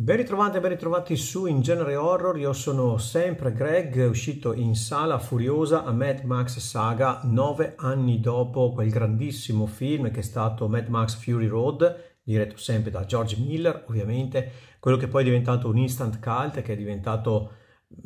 Ben ritrovati e ben ritrovati su In Genere Horror, io sono sempre Greg, uscito in sala furiosa a Mad Max Saga nove anni dopo quel grandissimo film che è stato Mad Max Fury Road, diretto sempre da George Miller ovviamente, quello che poi è diventato un instant cult, che è diventato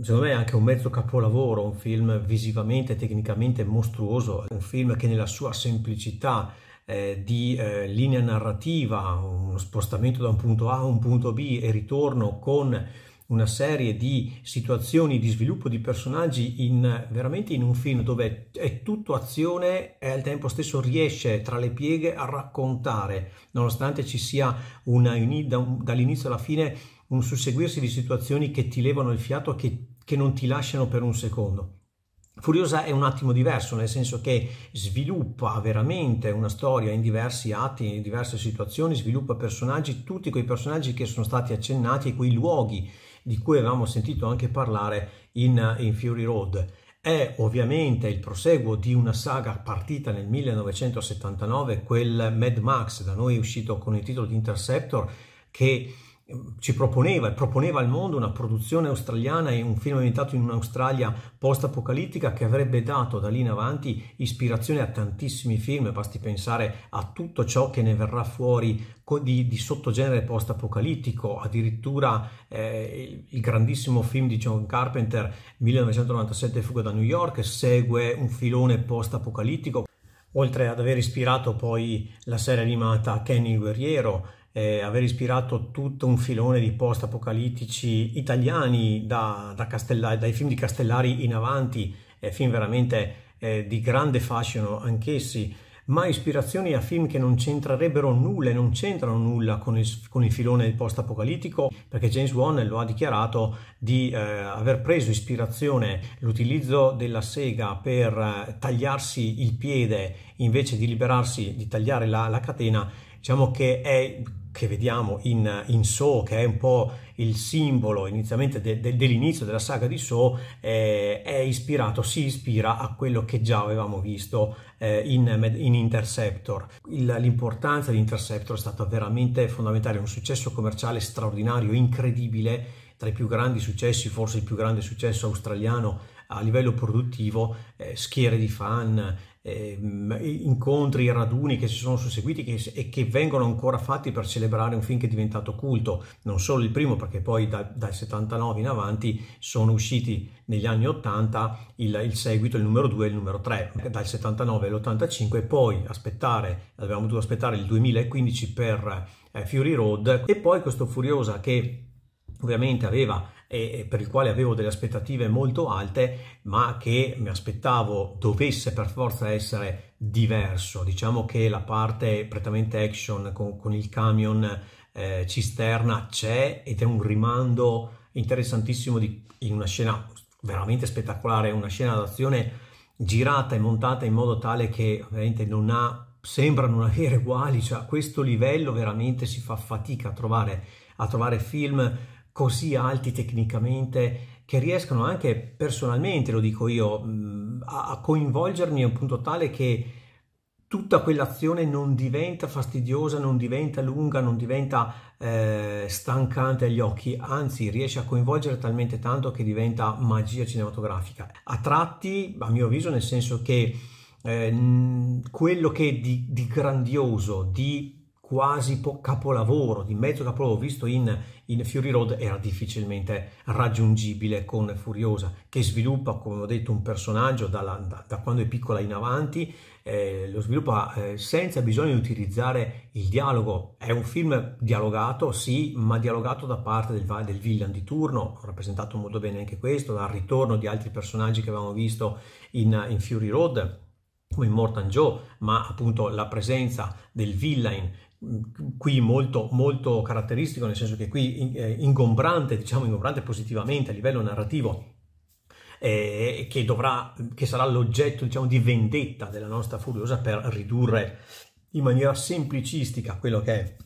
secondo me anche un mezzo capolavoro, un film visivamente, tecnicamente mostruoso, un film che nella sua semplicità eh, di eh, linea narrativa, uno spostamento da un punto A a un punto B e ritorno con una serie di situazioni di sviluppo di personaggi in, veramente in un film dove è tutto azione e al tempo stesso riesce tra le pieghe a raccontare, nonostante ci sia una, dall'inizio alla fine un susseguirsi di situazioni che ti levano il fiato, che, che non ti lasciano per un secondo. Furiosa è un attimo diverso, nel senso che sviluppa veramente una storia in diversi atti, in diverse situazioni, sviluppa personaggi, tutti quei personaggi che sono stati accennati e quei luoghi di cui avevamo sentito anche parlare in, in Fury Road. È ovviamente il proseguo di una saga partita nel 1979, quel Mad Max, da noi uscito con il titolo di Interceptor, che ci proponeva e proponeva al mondo una produzione australiana e un film ambientato in un'Australia post-apocalittica che avrebbe dato da lì in avanti ispirazione a tantissimi film, basti pensare a tutto ciò che ne verrà fuori di, di sottogenere post-apocalittico, addirittura eh, il grandissimo film di John Carpenter 1997 Fuga da New York segue un filone post-apocalittico, oltre ad aver ispirato poi la serie animata Kenny il guerriero, eh, aver ispirato tutto un filone di post-apocalittici italiani da, da dai film di Castellari in avanti, eh, film veramente eh, di grande fascino anch'essi, ma ispirazioni a film che non c'entrerebbero nulla non c'entrano nulla con il, con il filone post-apocalittico, perché James Wan lo ha dichiarato di eh, aver preso ispirazione l'utilizzo della sega per eh, tagliarsi il piede invece di liberarsi, di tagliare la, la catena, diciamo che è che vediamo in, in So, che è un po' il simbolo inizialmente de, de, dell'inizio della saga di So, eh, è ispirato, si ispira a quello che già avevamo visto eh, in, in, Interceptor. Il, l'importanza di Interceptor è stata veramente fondamentale, un successo commerciale straordinario, incredibile, tra i più grandi successi, forse il più grande successo australiano a livello produttivo, eh, schiere di fan, eh, incontri, raduni che si sono susseguiti che, e che vengono ancora fatti per celebrare un film che è diventato culto, non solo il primo perché poi da, dal 79 in avanti sono usciti negli anni 80 il, il seguito, il numero 2 e il numero 3, dal 79 all'85 e poi aspettare, avevamo dovuto aspettare il 2015 per eh, Fury Road e poi questo Furiosa che ovviamente aveva e per il quale avevo delle aspettative molto alte, ma che mi aspettavo dovesse per forza essere diverso. Diciamo che la parte prettamente action con, con il camion eh, cisterna c'è ed è un rimando interessantissimo di, in una scena veramente spettacolare, una scena d'azione girata e montata in modo tale che veramente non ha sembra non avere uguali, cioè a questo livello veramente si fa fatica a trovare, a trovare film così alti tecnicamente che riescono anche personalmente, lo dico io, mm, a coinvolgermi a un punto tale che tutta quell'azione non diventa fastidiosa, non diventa lunga, non diventa eh, stancante agli occhi, anzi riesce a coinvolgere talmente tanto che diventa magia cinematografica. A tratti, a mio avviso, nel senso che eh, quello che di, di grandioso, di quasi capolavoro, di mezzo capolavoro visto in, in, Fury Road era difficilmente raggiungibile con Furiosa, che sviluppa, come ho detto, un personaggio dalla, da, da, quando è piccola in avanti, eh, lo sviluppa eh, senza bisogno di utilizzare il dialogo. È un film dialogato, sì, ma dialogato da parte del, del villain di turno, rappresentato molto bene anche questo, dal ritorno di altri personaggi che avevamo visto in, in Fury Road come Mortan Joe, ma appunto la presenza del villain qui molto, molto caratteristico, nel senso che qui eh, ingombrante, diciamo ingombrante positivamente a livello narrativo, eh, che, dovrà, che sarà l'oggetto diciamo, di vendetta della nostra Furiosa per ridurre in maniera semplicistica quello che è,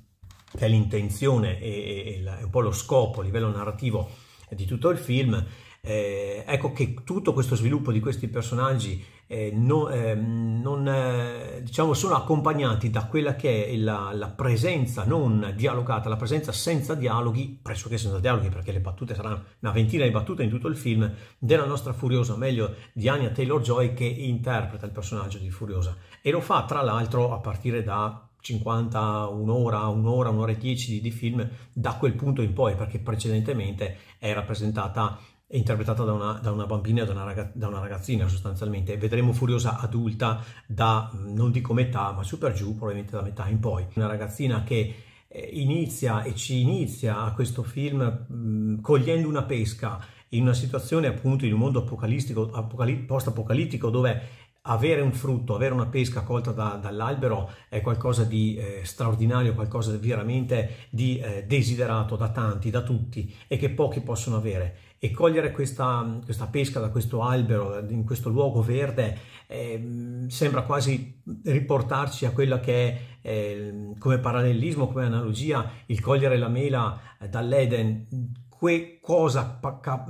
che è l'intenzione e, e, e, un po' lo scopo a livello narrativo di tutto il film. Eh, ecco che tutto questo sviluppo di questi personaggi eh, ehm, non, eh, non, diciamo, sono accompagnati da quella che è la, la, presenza non dialogata, la presenza senza dialoghi, pressoché senza dialoghi perché le battute saranno una ventina di battute in tutto il film, della nostra Furiosa, o meglio di Anya Taylor-Joy che interpreta il personaggio di Furiosa e lo fa tra l'altro a partire da 50, un'ora, un'ora, un'ora e dieci di, film da quel punto in poi, perché precedentemente è rappresentata interpretata da una, da una bambina e da, da una, ragazzina sostanzialmente. Vedremo Furiosa adulta da, non dico metà, ma super giù, probabilmente da metà in poi. Una ragazzina che eh, inizia e ci inizia a questo film mh, cogliendo una pesca in una situazione appunto in un mondo apocalittico, apocali- post-apocalittico dove avere un frutto, avere una pesca colta da, dall'albero è qualcosa di eh, straordinario, qualcosa di, veramente di eh, desiderato da tanti, da tutti e che pochi possono avere. E cogliere questa, questa pesca da questo albero, in questo luogo verde, eh, sembra quasi riportarci a quella che è ehm, come parallelismo, come analogia, il cogliere la mela eh, dall'Eden che cosa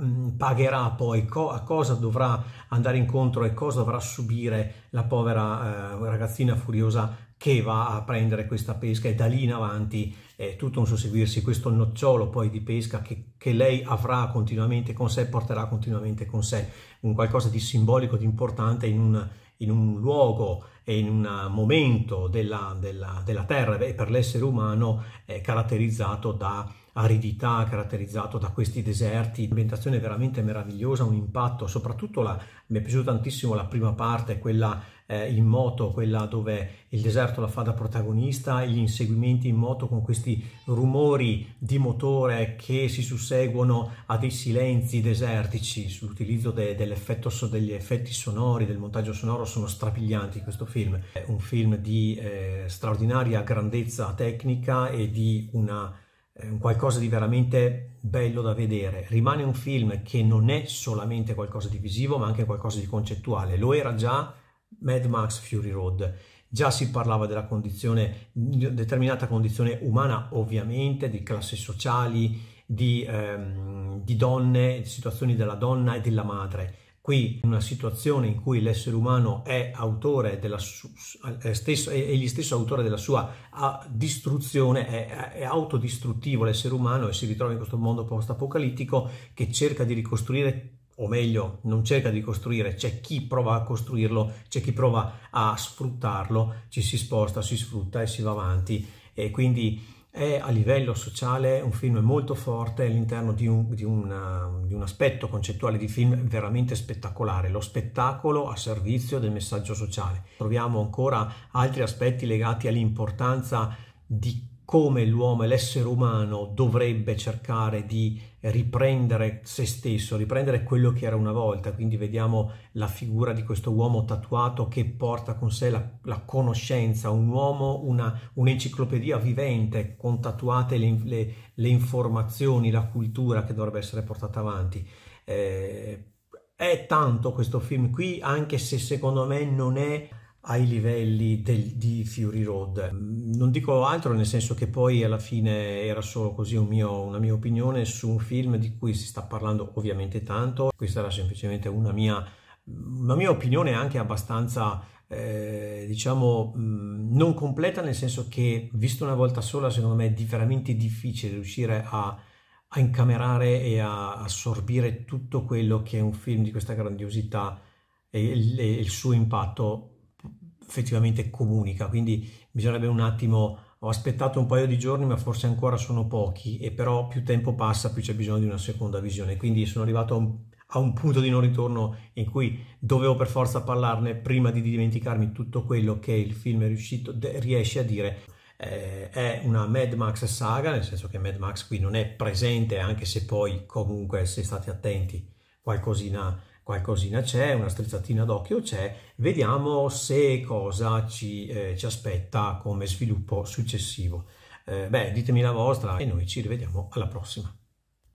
mm, pagherà poi, co- a cosa dovrà andare incontro e cosa dovrà subire la povera eh, ragazzina furiosa che va a prendere questa pesca e da lì in avanti eh, tutto un susseguirsi, questo nocciolo poi di pesca che, che, lei avrà continuamente con sé, porterà continuamente con sé, un qualcosa di simbolico, di importante in un, in un luogo e in un momento della, della, della Terra e per l'essere umano eh, caratterizzato da aridità caratterizzato da questi deserti, ambientazione veramente meravigliosa, un impatto, soprattutto la, mi è piaciuta tantissimo la prima parte, quella eh, in moto, quella dove il deserto la fa da protagonista, gli inseguimenti in moto con questi rumori di motore che si susseguono a dei silenzi desertici, l'utilizzo de, degli effetti sonori, del montaggio sonoro sono strapiglianti questo film, è un film di eh, straordinaria grandezza tecnica e di una qualcosa di veramente bello da vedere. Rimane un film che non è solamente qualcosa di visivo, ma anche qualcosa di concettuale. Lo era già Mad Max Fury Road. Già si parlava della condizione, determinata condizione umana, ovviamente, di classi sociali, di, ehm, di donne, di situazioni della donna e della madre Qui una situazione in cui l'essere umano è, su- è, stesso, è egli stesso autore della sua distruzione, è, è autodistruttivo l'essere umano e si ritrova in questo mondo post-apocalittico che cerca di ricostruire o meglio, non cerca di costruire, c'è chi prova a costruirlo, c'è chi prova a sfruttarlo, ci si sposta, si sfrutta e si va avanti. E quindi è a livello sociale un film molto forte all'interno di un, di, una, di un aspetto concettuale di film veramente spettacolare, lo spettacolo a servizio del messaggio sociale. Troviamo ancora altri aspetti legati all'importanza di come l'uomo e l'essere umano dovrebbe cercare di riprendere se stesso, riprendere quello che era una volta. Quindi vediamo la figura di questo uomo tatuato che porta con sé la, la conoscenza, un uomo, una, un'enciclopedia vivente con tatuate le, le, le, informazioni, la cultura che dovrebbe essere portata avanti. Eh, è tanto questo film qui, anche se secondo me non è ai livelli del, di Fury Road. Mm, non dico altro nel senso che poi alla fine era solo così un mio, una mia opinione su un film di cui si sta parlando ovviamente tanto, questa era semplicemente una mia, una mia opinione anche abbastanza eh, diciamo mm, non completa nel senso che visto una volta sola secondo me è veramente difficile riuscire a, a incamerare e a assorbire tutto quello che è un film di questa grandiosità e, e, e il suo impatto effettivamente comunica, quindi bisognerebbe un attimo, ho aspettato un paio di giorni ma forse ancora sono pochi e però più tempo passa più c'è bisogno di una seconda visione, quindi sono arrivato a un, a un punto di non ritorno in cui dovevo per forza parlarne prima di dimenticarmi tutto quello che il film riuscito, riesce a dire. Eh, è una Mad Max saga, nel senso che Mad Max qui non è presente, anche se poi comunque se state attenti qualcosina qualcosina c'è, una strizzatina d'occhio c'è, vediamo se cosa ci, eh, ci aspetta come sviluppo successivo. Eh, beh, ditemi la vostra e noi ci rivediamo alla prossima.